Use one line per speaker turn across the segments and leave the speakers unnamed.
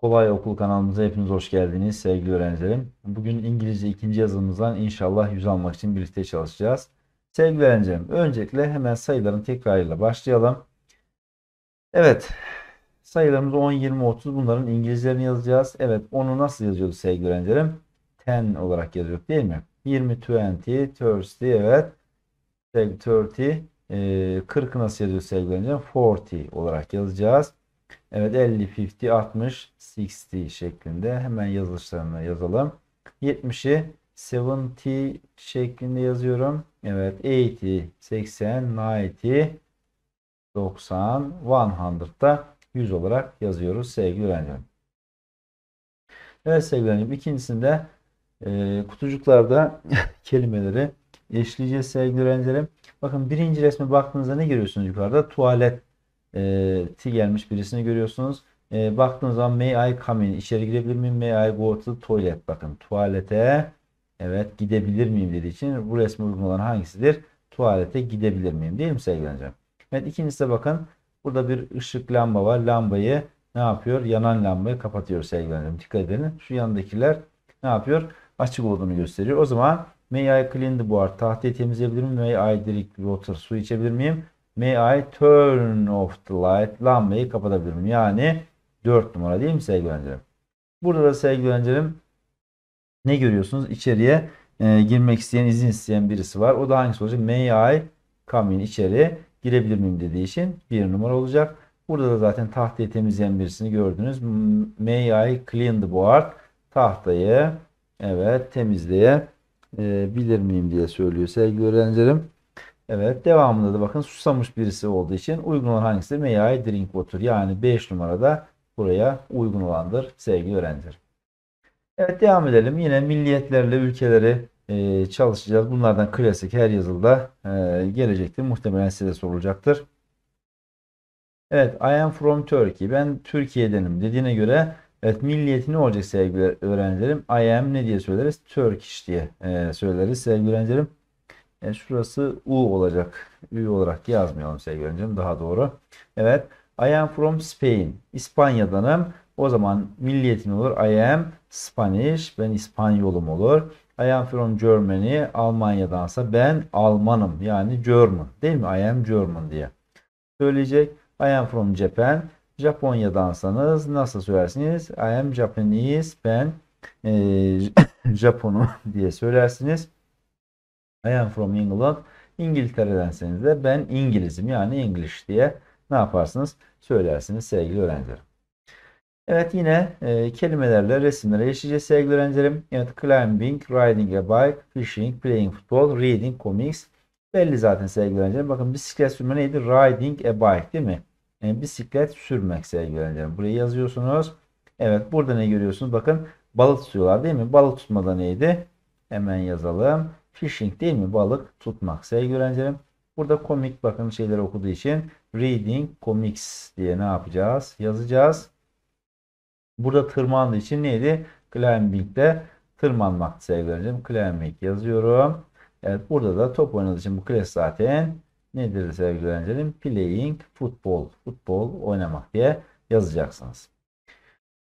Kolay Okul kanalımıza hepiniz hoş geldiniz sevgili öğrencilerim. Bugün İngilizce ikinci yazımızdan inşallah yüz almak için birlikte çalışacağız. Sevgili öğrencilerim öncelikle hemen sayıların tekrarıyla başlayalım. Evet sayılarımız 10, 20, 30 bunların İngilizlerini yazacağız. Evet onu nasıl yazıyordu sevgili öğrencilerim? 10 olarak yazıyor değil mi? 20, 20, 30 evet. 30, 40 nasıl yazıyor sevgili öğrencilerim? 40 olarak yazacağız. Evet 50, 50, 60, 60 şeklinde hemen yazılışlarını yazalım. 70'i 70 şeklinde yazıyorum. Evet 80, 80, 90, 90, 100'da 100 olarak yazıyoruz sevgili öğrencilerim. Evet sevgili öğrencim ikincisinde e, kutucuklarda kelimeleri eşleyeceğiz sevgili öğrencilerim. Bakın birinci resme baktığınızda ne görüyorsunuz yukarıda? Tuvalet e, ee, ti gelmiş birisini görüyorsunuz. E, baktığınız zaman may I come in? İçeri girebilir miyim? May I go to toilet? Bakın tuvalete evet gidebilir miyim dediği için bu resmi uygun olan hangisidir? Tuvalete gidebilir miyim? Değil mi sevgili hocam? Evet ikincisi bakın burada bir ışık lamba var. Lambayı ne yapıyor? Yanan lambayı kapatıyor sevgili hocam. Dikkat edin. Şu yanındakiler ne yapıyor? Açık olduğunu gösteriyor. O zaman may I clean the board? Tahtayı temizleyebilir miyim? May I drink water? Su içebilir miyim? May I turn off the light? Lambayı kapatabilirim Yani 4 numara değil mi sevgili öğrencilerim? Burada da sevgili öğrencilerim ne görüyorsunuz? İçeriye e, girmek isteyen, izin isteyen birisi var. O da hangisi olacak? May I come in? İçeri girebilir miyim dediği için bir numara olacak. Burada da zaten tahtayı temizleyen birisini gördünüz. May I clean the board? Tahtayı evet temizleyebilir miyim diye söylüyor sevgili öğrencilerim. Evet devamında da bakın susamış birisi olduğu için uygun olan hangisi? May I drink water? Yani 5 numarada buraya uygun olandır sevgili öğrenciler. Evet devam edelim. Yine milliyetlerle ülkeleri e, çalışacağız. Bunlardan klasik her yazılda e, gelecektir. Muhtemelen size sorulacaktır. Evet I am from Turkey. Ben Türkiye'denim dediğine göre evet milliyeti ne olacak sevgili öğrencilerim? I am ne diye söyleriz? Turkish diye e, söyleriz sevgili öğrencilerim. E, şurası U olacak. U olarak yazmayalım sevgili öğrencim. Daha doğru. Evet. I am from Spain. İspanya'danım. O zaman milliyetim olur. I am Spanish. Ben İspanyolum olur. I am from Germany. Almanya'dansa ben Almanım. Yani German. Değil mi? I am German diye. Söyleyecek. I am from Japan. Japonya'dansanız nasıl söylersiniz? I am Japanese. Ben e, Japonum diye söylersiniz. I am from England. İngiltere'denseniz de ben İngilizim yani English diye ne yaparsınız? Söylersiniz sevgili öğrencilerim. Evet yine e, kelimelerle resimlere geçeceğiz sevgili öğrencilerim. Evet climbing, riding a bike, fishing, playing football, reading comics. Belli zaten sevgili öğrencilerim. Bakın bisiklet sürme neydi? Riding a bike değil mi? Yani bisiklet sürmek sevgili öğrencilerim. Burayı yazıyorsunuz. Evet burada ne görüyorsunuz? Bakın balık tutuyorlar değil mi? Balık tutmada neydi? Hemen yazalım. Fishing değil mi? Balık tutmak sevgili öğrencilerim. Burada komik bakın şeyleri okuduğu için reading comics diye ne yapacağız? Yazacağız. Burada tırmandığı için neydi? Climbing de tırmanmak sevgili öğrencim. Climbing yazıyorum. Evet burada da top oynadığı için bu class zaten nedir sevgili öğrencilerim? Playing football Futbol oynamak diye yazacaksınız.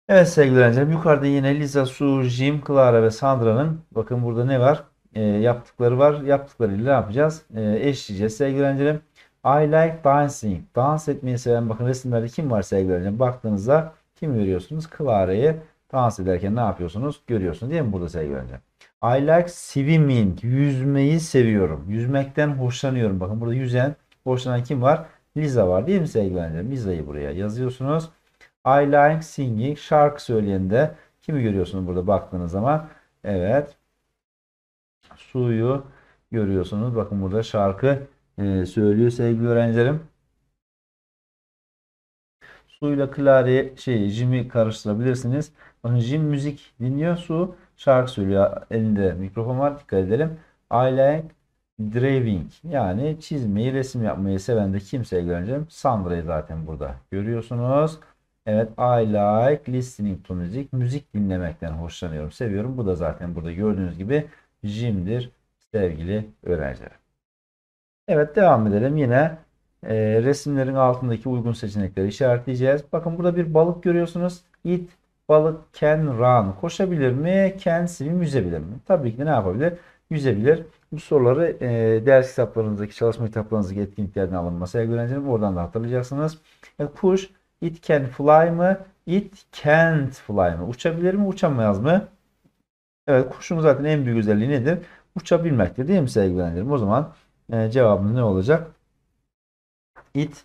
Evet sevgili öğrencilerim yukarıda yine Lisa, Su, Jim, Clara ve Sandra'nın bakın burada ne var? e, yaptıkları var. Yaptıklarıyla ne yapacağız? E, eşleyeceğiz sevgili öğrencilerim. I like dancing. Dans etmeyi seven bakın resimlerde kim var sevgili öğrencilerim? Baktığınızda kim görüyorsunuz? Clara'yı dans ederken ne yapıyorsunuz? Görüyorsunuz değil mi burada sevgili öğrencilerim? I like swimming. Yüzmeyi seviyorum. Yüzmekten hoşlanıyorum. Bakın burada yüzen, hoşlanan kim var? Liza var değil mi sevgili öğrencilerim? Liza'yı buraya yazıyorsunuz. I like singing. Şarkı söyleyende de kimi görüyorsunuz burada baktığınız zaman? Evet suyu görüyorsunuz. Bakın burada şarkı e, söylüyor sevgili öğrencilerim. Suyla Clary şey Jim'i karıştırabilirsiniz. Bakın Jim müzik dinliyor, su şarkı söylüyor. Elinde mikrofon var. Dikkat edelim. I like driving yani çizmeyi, resim yapmayı seven de kim sevgili Sandra'yı zaten burada görüyorsunuz. Evet I like listening to music. Müzik dinlemekten hoşlanıyorum, seviyorum. Bu da zaten burada gördüğünüz gibi jim'dir sevgili öğrenciler. Evet devam edelim. Yine e, resimlerin altındaki uygun seçenekleri işaretleyeceğiz. Bakın burada bir balık görüyorsunuz. It, balık, can, run. Koşabilir mi? Can, swim, yüzebilir mi? Tabii ki de ne yapabilir? Yüzebilir. Bu soruları e, ders kitaplarınızdaki, çalışma kitaplarınızdaki etkinliklerden alınması öğrencilerim. Oradan da hatırlayacaksınız. E, kuş, it can fly mı? It can't fly mı? Uçabilir mi? Uçamaz mı? Evet kuşun zaten en büyük özelliği nedir? Uçabilmektir değil mi sevgilendirim? O zaman e, cevabımız ne olacak? It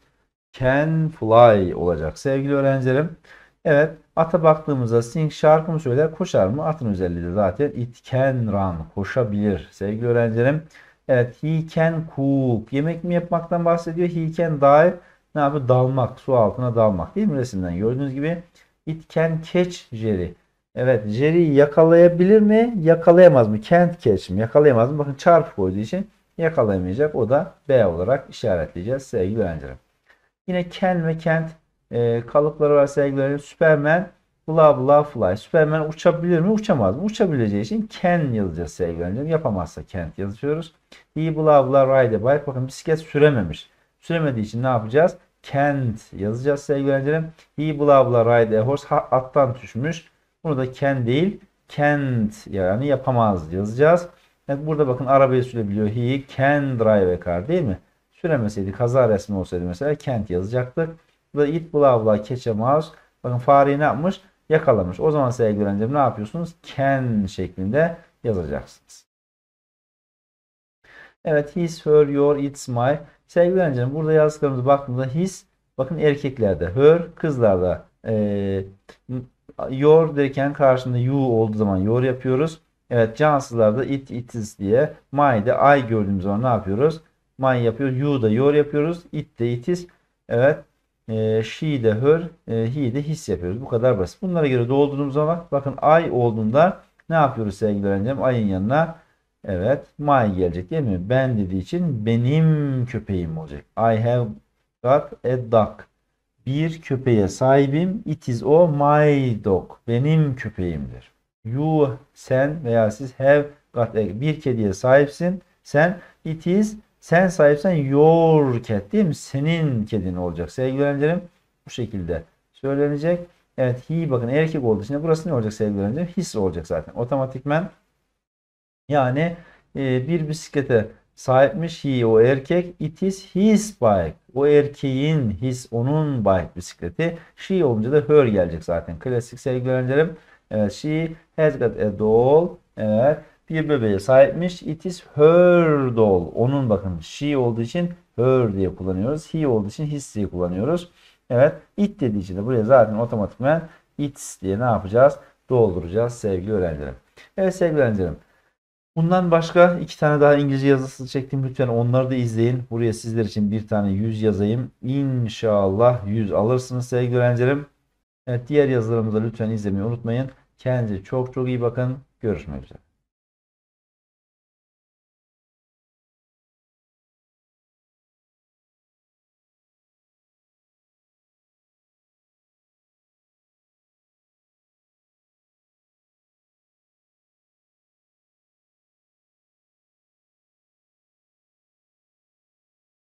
can fly olacak sevgili öğrencilerim. Evet ata baktığımızda sing şarkı mı söyler koşar mı? Atın özelliği de zaten it can run koşabilir sevgili öğrencilerim. Evet he can cook yemek mi yapmaktan bahsediyor. He can dive ne yapıyor? Dalmak su altına dalmak değil mi resimden gördüğünüz gibi. It can catch Jerry Evet Jerry'i yakalayabilir mi? Yakalayamaz mı? Kent catch Yakalayamaz mı? Bakın çarpı koyduğu için yakalayamayacak. O da B olarak işaretleyeceğiz sevgili öğrencilerim. Yine Ken ve Kent e, kalıpları var sevgili öğrencilerim. Superman bla bla fly. Superman uçabilir mi? Uçamaz mı? Uçabileceği için Ken yazacağız sevgili öğrencilerim. Yapamazsa Kent yazıyoruz. He bla bla ride a bike. Bakın bisiklet sürememiş. Süremediği için ne yapacağız? Kent yazacağız sevgili öğrencilerim. He bla bla ride a horse. Ha, attan düşmüş. Bunu da can değil can't yani yapamaz yazacağız. Yani burada bakın arabayı sürebiliyor. He can drive a car değil mi? Süremeseydi kaza resmi olsaydı mesela can't yazacaktık. Burada it bla bla catch a mouse. Bakın fareyi ne yapmış? Yakalamış. O zaman sevgili öğrencim ne yapıyorsunuz? Can şeklinde yazacaksınız. Evet his, her, your, it's, my. Sevgili öğrencilerim burada yazdıklarımıza baktığımızda his bakın erkeklerde, her kızlarda e, Your derken karşında you olduğu zaman your yapıyoruz. Evet cansızlarda it itiz diye de I gördüğümüz zaman ne yapıyoruz? My yapıyor. You da your yapıyoruz. It de itiz. Evet. E, she de her. E, he de his yapıyoruz. Bu kadar basit. Bunlara göre doldurduğumuz zaman bakın I olduğunda ne yapıyoruz sevgili öğrencim? I'ın yanına evet my gelecek değil mi? Ben dediği için benim köpeğim olacak. I have got a duck bir köpeğe sahibim. It is o my dog. Benim köpeğimdir. You sen veya siz have got a, bir kediye sahipsin. Sen it is sen sahipsen your cat değil mi? Senin kedin olacak. Sevgili öğrencilerim bu şekilde söylenecek. Evet he bakın erkek olduğu için burası ne olacak sevgili öğrencilerim? His olacak zaten otomatikmen. Yani e, bir bisiklete sahipmiş he o erkek. It is his bike. O erkeğin his onun bike bisikleti. She olunca da her gelecek zaten. Klasik sevgili öğrencilerim. Evet she has got a doll. Evet bir bebeğe sahipmiş. It is her doll. Onun bakın she olduğu için her diye kullanıyoruz. He olduğu için his diye kullanıyoruz. Evet it dediği için de buraya zaten otomatikmen it's diye ne yapacağız? Dolduracağız sevgili öğrencilerim. Evet sevgili öğrencilerim. Bundan başka iki tane daha İngilizce yazısı çektim. Lütfen onları da izleyin. Buraya sizler için bir tane 100 yazayım. İnşallah 100 alırsınız sevgili öğrencilerim. Evet diğer yazılarımızı lütfen izlemeyi unutmayın. Kendinize çok çok iyi bakın. Görüşmek üzere.